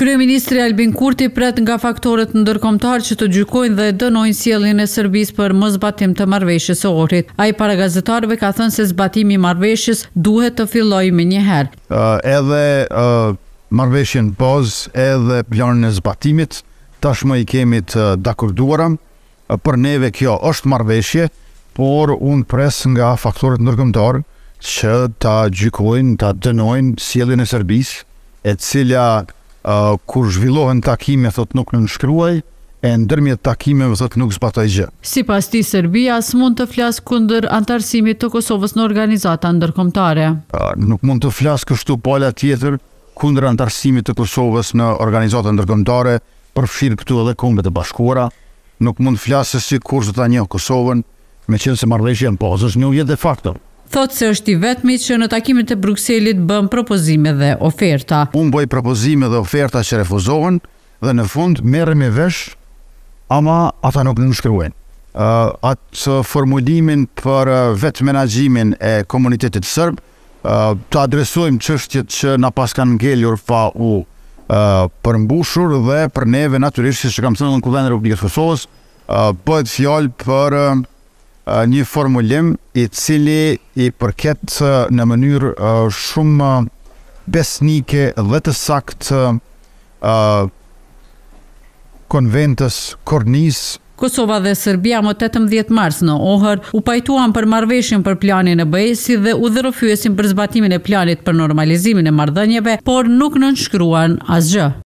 Kryeministri Albin Kurti pret nga faktorët ndërkombëtar që të gjykojnë dhe dënojnë sjelljen e Serbisë për mosbatim të marrëveshjes së Ohrit. Ai para gazetarëve ka thënë se zbatimi i marrëveshjes duhet të fillojë më njëherë. Uh, edhe uh, marrëveshjen poz edhe planin e zbatimit tashmë i kemi të uh, dakorduara. Uh, për neve kjo është marrëveshje, por un pres nga faktorët ndërkombëtar që ta gjykojnë, ta dënojnë sjelljen e Serbisë e cila Eh, kur zhvillohen takime, thot nuk në nëshkruaj, e ndërmjet takime, thot nuk zbataj gjë. Si pas ti, Serbia së mund të flasë kunder antarësimit të Kosovës në organizata ndërkomtare? Eh, nuk mund të flasë kështu pala tjetër kunder antarësimit të Kosovës në organizata ndërkomtare, përfshirë këtu edhe kumbet e bashkora. nuk mund të flasë si kur zëta një Kosovën, me qenë se marrëveshje në pozës një jetë de facto thotë se është i vetmi që në takimet e Bruxellit bën propozime dhe oferta. Unë boj propozime dhe oferta që refuzohen dhe në fund merë me vesh, ama ata nuk në shkruen. Uh, atë formulimin për vetë e komunitetit sërbë, të adresojmë qështjet që na pas kanë ngelur fa u uh, përmbushur dhe për neve naturisht që kam thënë në e Republikës Kosovës uh, bëhet fjallë për uh, një formulim i cili i përket në mënyrë shumë besnike dhe të saktë uh, konventës Kornis Kosova dhe Serbia më 18 mars në Ohër u pajtuan për marveshjen për planin e bëjësi dhe u dhërëfyesin për zbatimin e planit për normalizimin e mardhënjeve, por nuk në nënshkruan asgjë.